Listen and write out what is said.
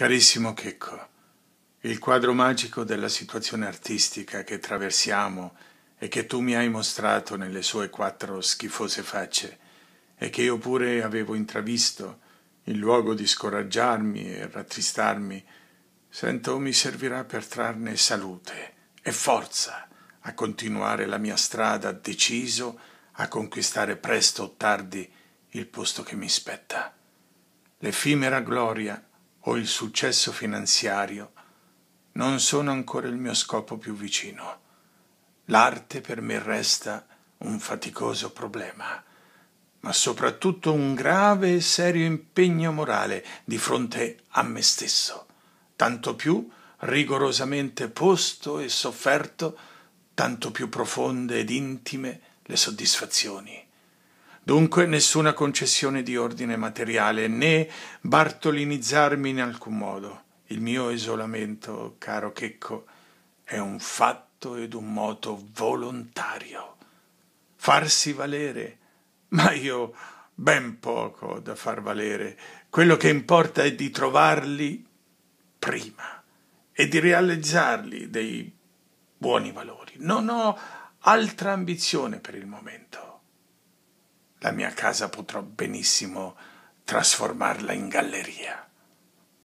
Carissimo Checco, il quadro magico della situazione artistica che traversiamo e che tu mi hai mostrato nelle sue quattro schifose facce e che io pure avevo intravisto, in luogo di scoraggiarmi e rattristarmi, sento mi servirà per trarne salute e forza a continuare la mia strada deciso a conquistare presto o tardi il posto che mi spetta. L'effimera gloria o il successo finanziario non sono ancora il mio scopo più vicino. L'arte per me resta un faticoso problema, ma soprattutto un grave e serio impegno morale di fronte a me stesso, tanto più rigorosamente posto e sofferto, tanto più profonde ed intime le soddisfazioni. Dunque nessuna concessione di ordine materiale, né bartolinizzarmi in alcun modo. Il mio isolamento, caro Checco, è un fatto ed un moto volontario. Farsi valere. Ma io ben poco da far valere. Quello che importa è di trovarli prima e di realizzarli dei buoni valori. Non ho altra ambizione per il momento la mia casa potrò benissimo trasformarla in galleria.